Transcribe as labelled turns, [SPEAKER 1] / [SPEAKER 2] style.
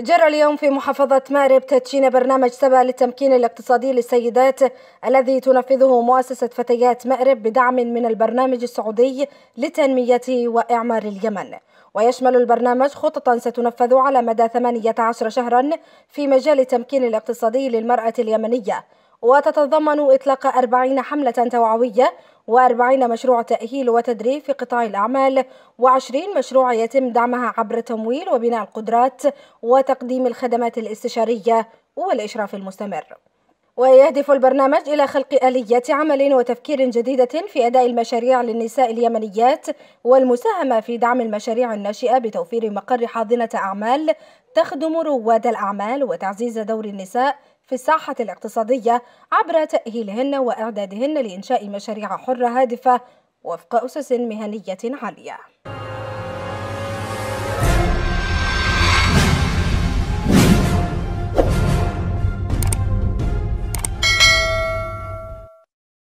[SPEAKER 1] جرى اليوم في محافظة مأرب تدشين برنامج سبا للتمكين الاقتصادي للسيدات الذي تنفذه مؤسسة فتيات مأرب بدعم من البرنامج السعودي لتنمية وإعمار اليمن ويشمل البرنامج خططا ستنفذ على مدى 18 شهرا في مجال التمكين الاقتصادي للمرأة اليمنية وتتضمن إطلاق 40 حملة توعوية و40 مشروع تأهيل وتدريب في قطاع الأعمال و20 مشروع يتم دعمها عبر تمويل وبناء القدرات وتقديم الخدمات الاستشارية والإشراف المستمر ويهدف البرنامج إلى خلق آلية عمل وتفكير جديدة في أداء المشاريع للنساء اليمنيات والمساهمة في دعم المشاريع الناشئة بتوفير مقر حاضنة أعمال تخدم رواد الأعمال وتعزيز دور النساء في الساحة الاقتصادية عبر تأهيلهن وإعدادهن لإنشاء مشاريع حرة هادفة وفق أسس مهنية عالية